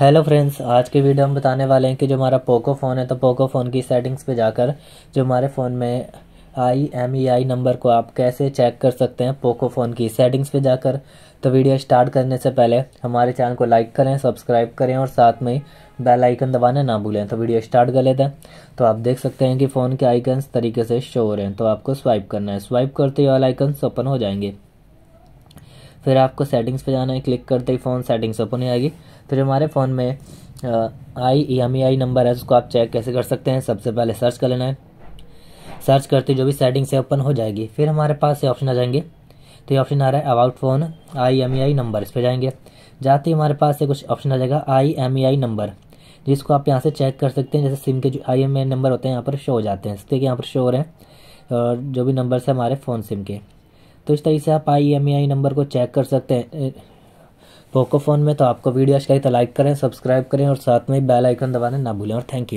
hello friends आज के video हम बताने वाले हैं कि जो हमारा पोको फ़ोन है तो पोको फ़ोन की सेटिंग्स पे जाकर जो हमारे फ़ोन में आई एम ई आई नंबर को आप कैसे चेक कर सकते हैं पोको फ़ोन की सेटिंग्स पे जाकर तो वीडियो स्टार्ट करने से पहले हमारे चैनल को लाइक करें सब्सक्राइब करें और साथ में बेल आइकन दबाना ना भूलें तो वीडियो स्टार्ट कर लेते हैं तो आप देख सकते हैं कि फ़ोन के आइकन्स तरीके से शो हो रहे हैं तो आपको स्वाइप करना है स्वाइप करते ही ऑल आइकन्स ओपन हो जाएंगे फिर आपको सेटिंग्स पे जाना है क्लिक करते ही फ़ोन सेटिंग्स ओपन ही आएगी फिर हमारे फ़ोन में आई एम ई आई नंबर है उसको आप चेक कैसे कर सकते हैं सबसे पहले सर्च कर लेना है सर्च करते जो भी सेटिंग्स है ओपन हो जाएगी फिर हमारे पास ये ऑप्शन आ जाएंगे तो ये ऑप्शन आ रहा है about phone I M E I number इस पर जाएंगे जाते ही हमारे पास से कुछ ऑप्शन आ जाएगा आई एम ई आई नंबर जिसको आप यहाँ से चेक कर सकते हैं जैसे सिम के जो आई एम आई नंबर होते हैं यहाँ पर शो हो जाते हैं इसलिए यहाँ पर शो हो रहे हैं और जो भी नंबर्स है हमारे फ़ोन सिम के तो इस तरीके से आप आई एम आई नंबर को चेक कर सकते हैं पोको फ़ोन में तो आपको वीडियो अच्छा लगे तो लाइक करें सब्सक्राइब करें और साथ में बेल आइकन दबाने ना भूलें और थैंक यू